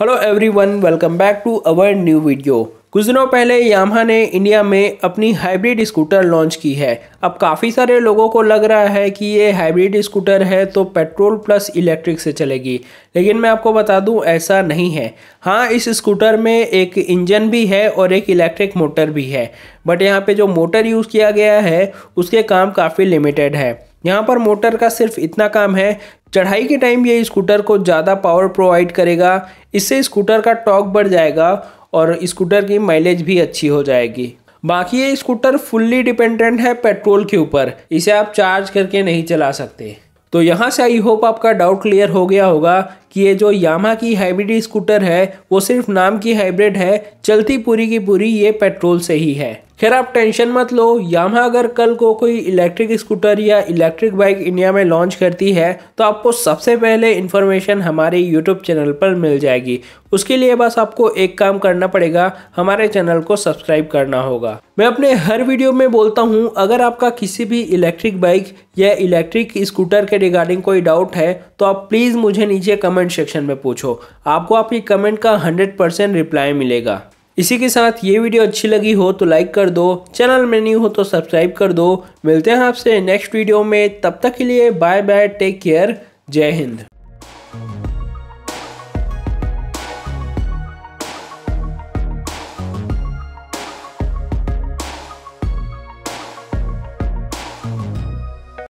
hello everyone welcome back to our new video कुछ दिनों पहले यामा ने इंडिया में अपनी हाइब्रिड स्कूटर लॉन्च की है अब काफ़ी सारे लोगों को लग रहा है कि ये हाइब्रिड स्कूटर है तो पेट्रोल प्लस इलेक्ट्रिक से चलेगी लेकिन मैं आपको बता दूं ऐसा नहीं है हाँ इस स्कूटर में एक इंजन भी है और एक इलेक्ट्रिक मोटर भी है बट यहाँ पे जो मोटर यूज़ किया गया है उसके काम काफ़ी लिमिटेड है यहाँ पर मोटर का सिर्फ इतना काम है चढ़ाई के टाइम ये स्कूटर को ज़्यादा पावर प्रोवाइड करेगा इससे स्कूटर का टॉक बढ़ जाएगा और स्कूटर की माइलेज भी अच्छी हो जाएगी बाकी ये स्कूटर फुल्ली डिपेंडेंट है पेट्रोल के ऊपर इसे आप चार्ज करके नहीं चला सकते तो यहाँ से आई होप आपका डाउट क्लियर हो गया होगा कि ये जो यामा की हाइब्रिड स्कूटर है वो सिर्फ नाम की हाइब्रिड है चलती पूरी की पूरी ये पेट्रोल से ही है खैर आप टेंशन मत लो यामा अगर कल को कोई इलेक्ट्रिक स्कूटर या इलेक्ट्रिक बाइक इंडिया में लॉन्च करती है तो आपको सबसे पहले इन्फॉर्मेशन हमारे यूट्यूब चैनल पर मिल जाएगी उसके लिए बस आपको एक काम करना पड़ेगा हमारे चैनल को सब्सक्राइब करना होगा मैं अपने हर वीडियो में बोलता हूँ अगर आपका किसी भी इलेक्ट्रिक बाइक या इलेक्ट्रिक स्कूटर के रिगार्डिंग कोई डाउट है तो आप प्लीज़ मुझे नीचे कमेंट सेक्शन में पूछो आपको आपकी कमेंट का हंड्रेड रिप्लाई मिलेगा इसी के साथ ये वीडियो अच्छी लगी हो तो लाइक कर दो चैनल में न्यू हो तो सब्सक्राइब कर दो मिलते हैं आपसे नेक्स्ट वीडियो में तब तक के लिए बाय बाय टेक केयर जय हिंद